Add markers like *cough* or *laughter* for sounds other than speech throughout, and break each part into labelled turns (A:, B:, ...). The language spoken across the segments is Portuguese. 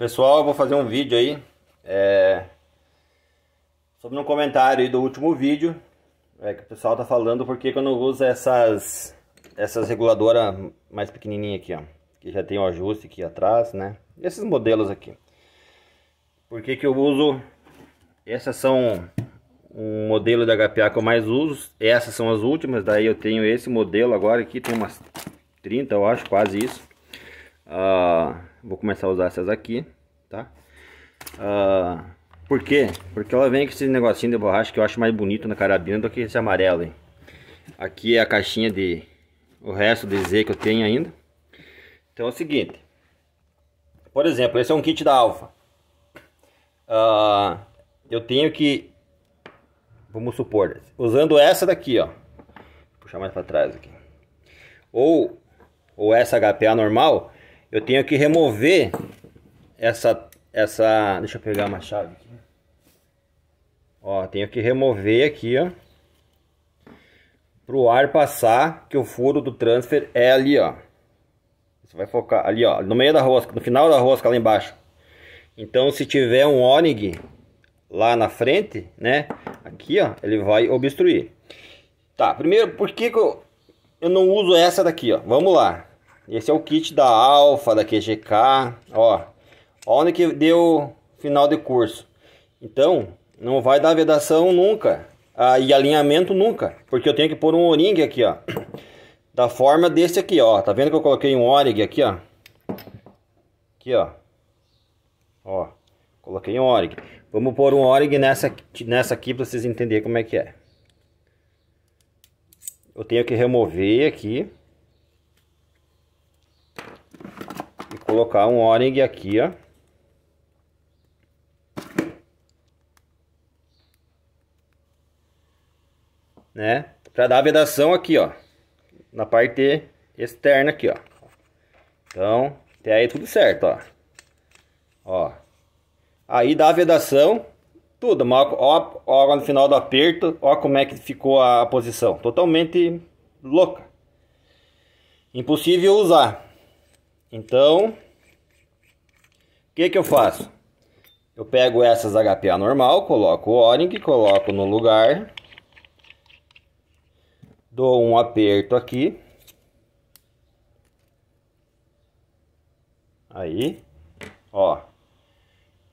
A: Pessoal, eu vou fazer um vídeo aí é, sobre um comentário aí do último vídeo é, que o pessoal tá falando porque que eu não uso essas essas reguladoras mais pequenininha aqui, ó, que já tem o ajuste aqui atrás, né? E esses modelos aqui. Por que que eu uso essas são um modelo da HPA que eu mais uso, essas são as últimas, daí eu tenho esse modelo agora aqui, tem umas 30, eu acho, quase isso. Ah, Vou começar a usar essas aqui, tá? Uh, por quê? Porque ela vem com esse negocinho de borracha que eu acho mais bonito na carabina do que esse amarelo, hein? Aqui é a caixinha de... O resto de Z que eu tenho ainda. Então é o seguinte. Por exemplo, esse é um kit da Alfa. Uh, eu tenho que... Vamos supor, usando essa daqui, ó. Vou puxar mais para trás aqui. Ou, ou essa HPA normal, eu tenho que remover essa, essa, deixa eu pegar uma chave aqui. Ó, tenho que remover aqui, ó. Para o ar passar, que o furo do transfer é ali, ó. Você vai focar ali, ó, no meio da rosca, no final da rosca lá embaixo. Então, se tiver um Onig lá na frente, né, aqui, ó, ele vai obstruir. Tá, primeiro, por que que eu, eu não uso essa daqui, ó? Vamos lá. Esse é o kit da Alfa, da QGK, ó. Olha que deu final de curso. Então, não vai dar vedação nunca. Ah, e alinhamento nunca. Porque eu tenho que pôr um O-ring aqui, ó. *coughs* Da forma desse aqui, ó. Tá vendo que eu coloquei um O-ring aqui, ó. Aqui, ó. Ó. Coloquei um O-ring. Vamos pôr um O-ring nessa, nessa aqui pra vocês entenderem como é que é. Eu tenho que remover aqui. colocar um O-ring aqui, ó. Né? Pra dar a vedação aqui, ó. Na parte externa aqui, ó. Então, até aí tudo certo, ó. Ó. Aí dá a vedação, tudo. Mas ó, ó no final do aperto, ó como é que ficou a posição. Totalmente louca. Impossível usar. Então, o que, que eu faço? Eu pego essas HPA normal, coloco o O-ring, coloco no lugar, dou um aperto aqui. Aí, ó.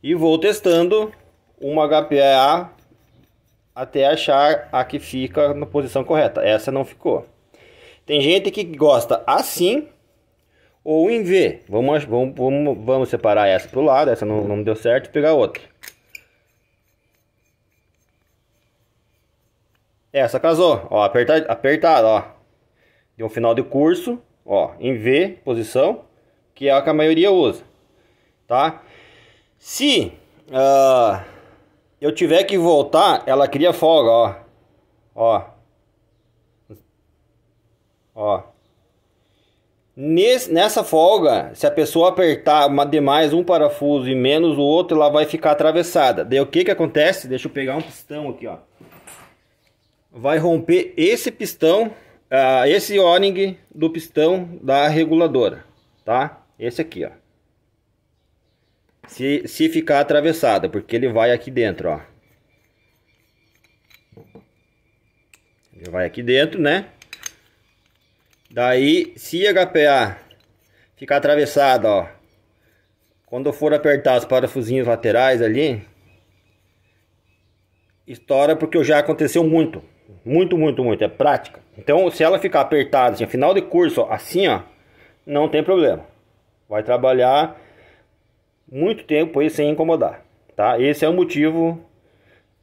A: E vou testando uma HPA até achar a que fica na posição correta. Essa não ficou. Tem gente que gosta assim ou em V. Vamos, vamos, vamos, vamos separar essa para o lado, essa não, não deu certo, pegar outra. Essa casou, ó, apertado, apertado, ó. Deu um final de curso, ó, em V, posição, que é a que a maioria usa, tá? Se uh, eu tiver que voltar, ela cria folga, ó. Ó. Ó nessa folga, se a pessoa apertar demais um parafuso e menos o outro, ela vai ficar atravessada. Daí o que que acontece? Deixa eu pegar um pistão aqui, ó. Vai romper esse pistão, uh, esse O-ring do pistão da reguladora, tá? Esse aqui, ó. Se, se ficar atravessada, porque ele vai aqui dentro, ó. Ele vai aqui dentro, né? Daí, se a HPA ficar atravessada, ó. Quando eu for apertar os parafusinhos laterais ali, estoura porque já aconteceu muito. Muito, muito, muito. É prática. Então, se ela ficar apertada, assim, final de curso, ó, assim, ó, não tem problema. Vai trabalhar muito tempo aí sem incomodar, tá? Esse é o motivo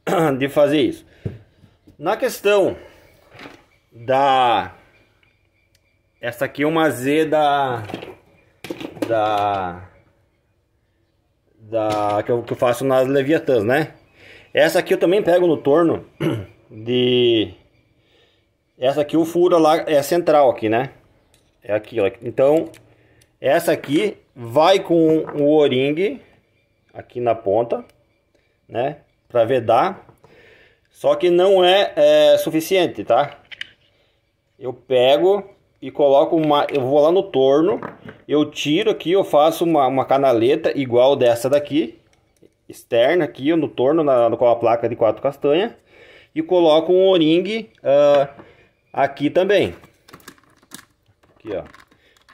A: *clears throat* de fazer isso. Na questão da essa aqui é uma Z da... Da... da que, eu, que eu faço nas Leviatãs, né? Essa aqui eu também pego no torno *clears throat* de... Essa aqui o furo lá é central aqui, né? É aqui, ó. Então, essa aqui vai com o O-ring aqui na ponta, né? Pra vedar. Só que não é, é suficiente, tá? Eu pego e coloco uma. Eu vou lá no torno, eu tiro aqui, eu faço uma, uma canaleta igual dessa daqui, externa aqui, no torno, na, com a placa de quatro castanhas, e coloco um oringue uh, aqui também. Aqui, ó.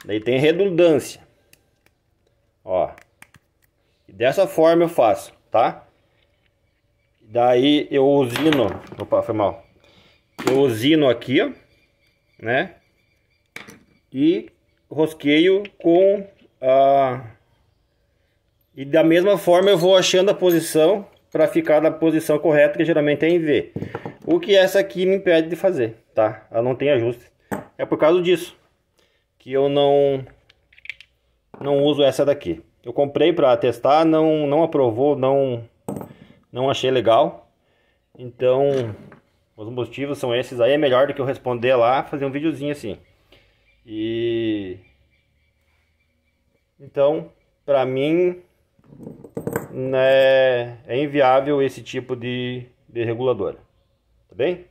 A: Daí tem redundância. Ó. E dessa forma eu faço, tá? Daí eu usino. Opa, foi mal. Eu usino aqui, ó. Né? e rosqueio com a ah, e da mesma forma eu vou achando a posição para ficar na posição correta, que geralmente é em V. O que essa aqui me impede de fazer, tá? Ela não tem ajuste. É por causa disso que eu não não uso essa daqui. Eu comprei para testar, não não aprovou, não não achei legal. Então, os motivos são esses aí, é melhor do que eu responder lá, fazer um videozinho assim. E então, para mim, né, é inviável esse tipo de, de reguladora. Tá bem?